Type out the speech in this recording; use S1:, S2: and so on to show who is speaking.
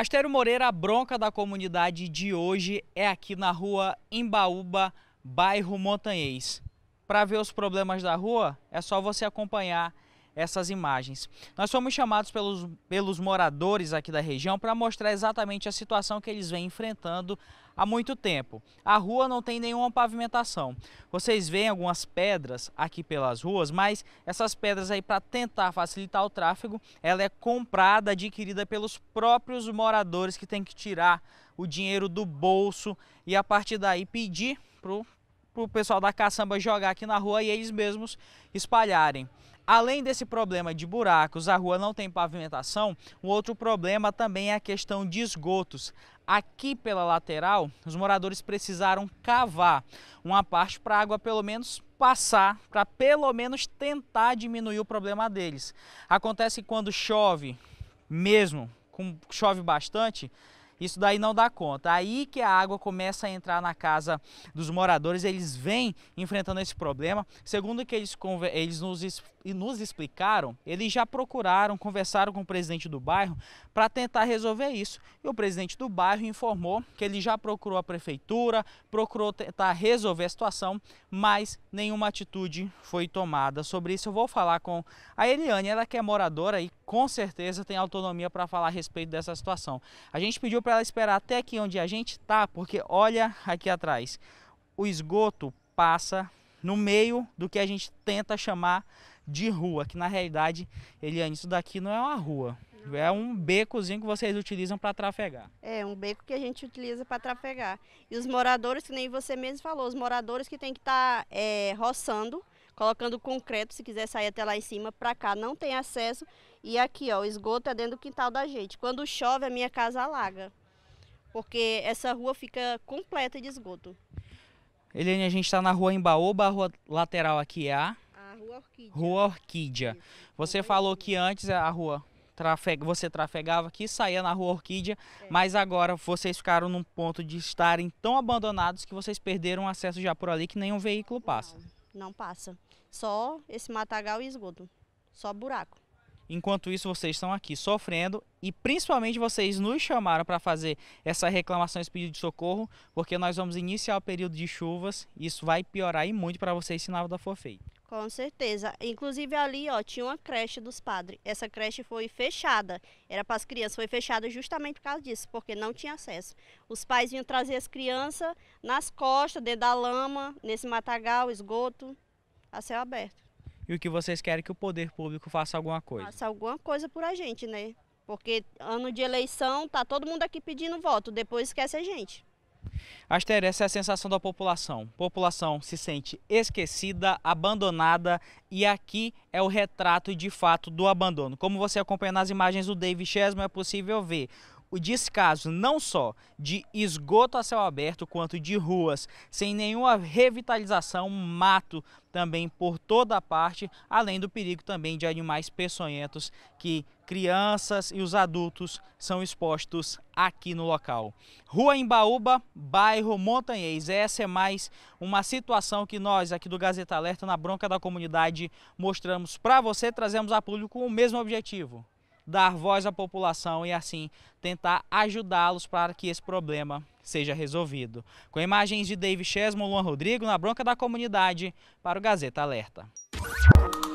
S1: Astério Moreira, a bronca da comunidade de hoje é aqui na rua Embaúba, bairro Montanhês. Para ver os problemas da rua, é só você acompanhar essas imagens. Nós fomos chamados pelos, pelos moradores aqui da região para mostrar exatamente a situação que eles vêm enfrentando há muito tempo. A rua não tem nenhuma pavimentação. Vocês veem algumas pedras aqui pelas ruas, mas essas pedras aí para tentar facilitar o tráfego, ela é comprada, adquirida pelos próprios moradores que tem que tirar o dinheiro do bolso e a partir daí pedir para o pessoal da caçamba jogar aqui na rua e eles mesmos espalharem. Além desse problema de buracos, a rua não tem pavimentação, um outro problema também é a questão de esgotos. Aqui pela lateral, os moradores precisaram cavar uma parte para a água pelo menos passar, para pelo menos tentar diminuir o problema deles. Acontece que quando chove, mesmo, com, chove bastante, isso daí não dá conta. Aí que a água começa a entrar na casa dos moradores, eles vêm enfrentando esse problema. Segundo que eles, eles nos, nos explicaram, eles já procuraram, conversaram com o presidente do bairro para tentar resolver isso. E o presidente do bairro informou que ele já procurou a prefeitura, procurou tentar resolver a situação, mas nenhuma atitude foi tomada. Sobre isso eu vou falar com a Eliane, ela que é moradora e com certeza tem autonomia para falar a respeito dessa situação. A gente pediu para ela esperar até aqui onde a gente está, porque olha aqui atrás, o esgoto passa no meio do que a gente tenta chamar de rua, que na realidade, Eliane, isso daqui não é uma rua. É um becozinho que vocês utilizam para trafegar.
S2: É, um beco que a gente utiliza para trafegar. E os moradores, que nem você mesmo falou, os moradores que tem que estar tá, é, roçando colocando concreto, se quiser sair até lá em cima, para cá não tem acesso. E aqui, ó, o esgoto é dentro do quintal da gente. Quando chove, a minha casa alaga, porque essa rua fica completa de esgoto.
S1: Helene, a gente está na rua Embaúba, a rua lateral aqui é a... a rua Orquídea. Rua Orquídea. Isso. Você rua falou Orquídea. que antes a rua trafega, você trafegava aqui, saía na rua Orquídea, é. mas agora vocês ficaram num ponto de estarem tão abandonados que vocês perderam acesso já por ali que nenhum veículo passa. Não.
S2: Não passa. Só esse matagal e esgoto. Só buraco.
S1: Enquanto isso, vocês estão aqui sofrendo e principalmente vocês nos chamaram para fazer essa reclamação, esse pedido de socorro, porque nós vamos iniciar o período de chuvas e isso vai piorar e muito para vocês se nada for feito.
S2: Com certeza. Inclusive ali, ó, tinha uma creche dos padres. Essa creche foi fechada. Era para as crianças, foi fechada justamente por causa disso, porque não tinha acesso. Os pais vinham trazer as crianças nas costas, dentro da lama, nesse matagal, esgoto, a céu aberto.
S1: E o que vocês querem que o poder público faça alguma coisa? Faça
S2: alguma coisa por a gente, né? Porque ano de eleição, tá todo mundo aqui pedindo voto, depois esquece a gente.
S1: Mas essa é a sensação da população. A população se sente esquecida, abandonada e aqui é o retrato de fato do abandono. Como você acompanha nas imagens do David Chesma, é possível ver o descaso não só de esgoto a céu aberto, quanto de ruas sem nenhuma revitalização, mato também por toda a parte, além do perigo também de animais peçonhentos que crianças e os adultos são expostos aqui no local. Rua Embaúba, bairro Montanhês. Essa é mais uma situação que nós aqui do Gazeta Alerta, na bronca da comunidade, mostramos para você, trazemos a público com o mesmo objetivo dar voz à população e assim tentar ajudá-los para que esse problema seja resolvido. Com imagens de Dave Chesmo, Luan Rodrigo, na bronca da comunidade, para o Gazeta Alerta.